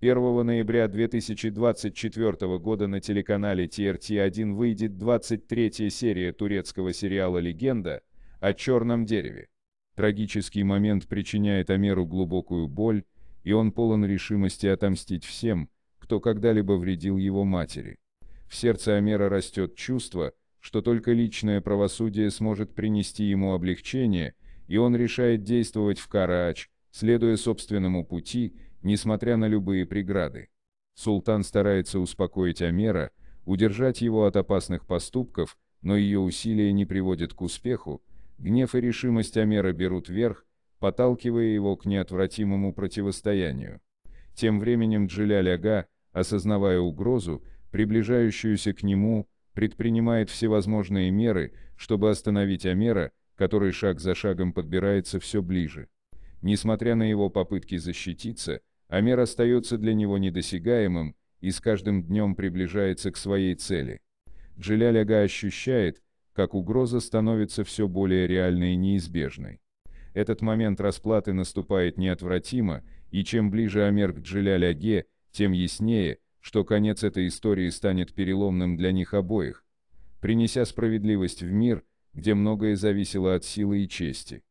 1 ноября 2024 года на телеканале TRT1 выйдет 23 я серия турецкого сериала «Легенда» о черном дереве. Трагический момент причиняет Амеру глубокую боль, и он полон решимости отомстить всем, кто когда-либо вредил его матери. В сердце Амера растет чувство, что только личное правосудие сможет принести ему облегчение, и он решает действовать в Караач, следуя собственному пути – несмотря на любые преграды. Султан старается успокоить Амера, удержать его от опасных поступков, но ее усилия не приводят к успеху, гнев и решимость Амера берут верх, поталкивая его к неотвратимому противостоянию. Тем временем Джиляль осознавая угрозу, приближающуюся к нему, предпринимает всевозможные меры, чтобы остановить Амера, который шаг за шагом подбирается все ближе. Несмотря на его попытки защититься, Амер остается для него недосягаемым и с каждым днем приближается к своей цели. Джиляляга ощущает, как угроза становится все более реальной и неизбежной. Этот момент расплаты наступает неотвратимо, и чем ближе Амер к Джиляляге, тем яснее, что конец этой истории станет переломным для них обоих, принеся справедливость в мир, где многое зависело от силы и чести.